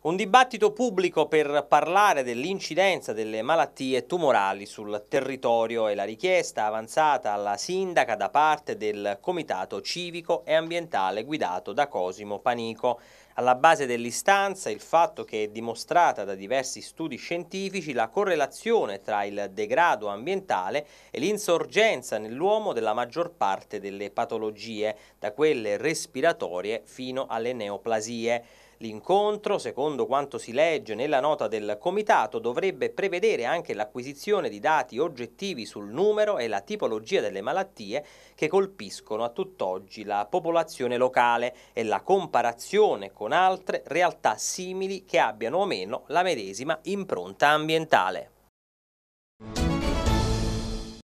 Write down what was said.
Un dibattito pubblico per parlare dell'incidenza delle malattie tumorali sul territorio e la richiesta avanzata alla sindaca da parte del Comitato Civico e Ambientale guidato da Cosimo Panico. Alla base dell'istanza il fatto che è dimostrata da diversi studi scientifici la correlazione tra il degrado ambientale e l'insorgenza nell'uomo della maggior parte delle patologie, da quelle respiratorie fino alle neoplasie. L'incontro, secondo quanto si legge nella nota del Comitato, dovrebbe prevedere anche l'acquisizione di dati oggettivi sul numero e la tipologia delle malattie che colpiscono a tutt'oggi la popolazione locale e la comparazione con altre realtà simili che abbiano o meno la medesima impronta ambientale.